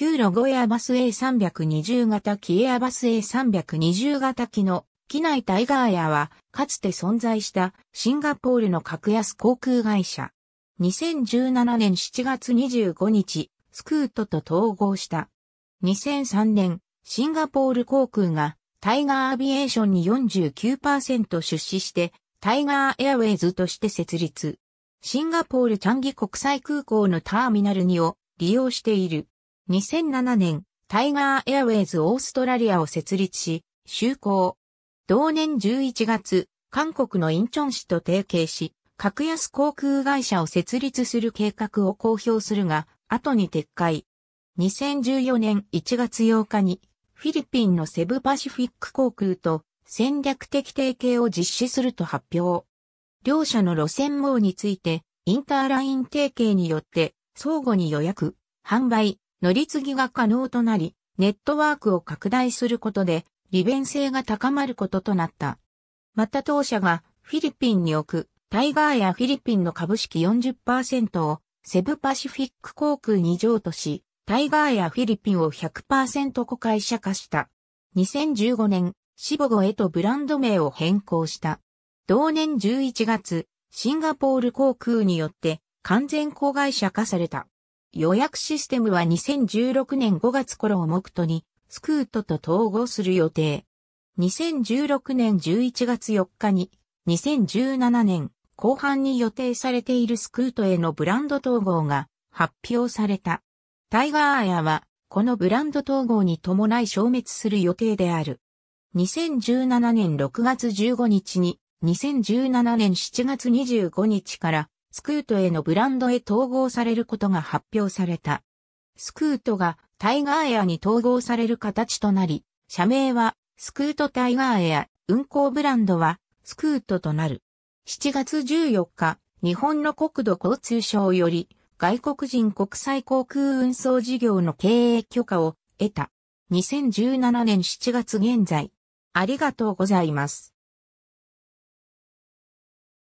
旧ロゴエアバス A320 型機エアバス A320 型機の機内タイガーエアは、かつて存在したシンガポールの格安航空会社。2017年7月25日、スクートと統合した。2003年、シンガポール航空がタイガーアビエーションに49%出資して、タイガーエアウェイズとして設立。シンガポールチャンギ国際空港のターミナル2を利用している。2007年、タイガーエアウェイズオーストラリアを設立し、就航。同年11月、韓国のインチョン市と提携し、格安航空会社を設立する計画を公表するが、後に撤回。2014年1月8日に、フィリピンのセブパシフィック航空と戦略的提携を実施すると発表。両社の路線網について、インターライン提携によって、相互に予約、販売、乗り継ぎが可能となり、ネットワークを拡大することで、利便性が高まることとなった。また当社がフィリピンに置くタイガーやフィリピンの株式40%をセブパシフィック航空に譲渡し、タイガーやフィリピンを100%子会社化した。2015年、シボゴへとブランド名を変更した。同年11月、シンガポール航空によって完全子会社化された。予約システムは2016年5月頃を目途に、スクートと統合する予定。2016年11月4日に、2017年後半に予定されているスクートへのブランド統合が発表された。タイガーアヤは、このブランド統合に伴い消滅する予定である。2017年6月15日に、2017年7月25日からスクートへのブランドへ統合されることが発表された。スクートがタイガーエアに統合される形となり、社名はスクートタイガーエア、運行ブランドはスクートとなる。7月14日、日本の国土交通省より外国人国際航空運送事業の経営許可を得た。2017年7月現在。ありがとうございます。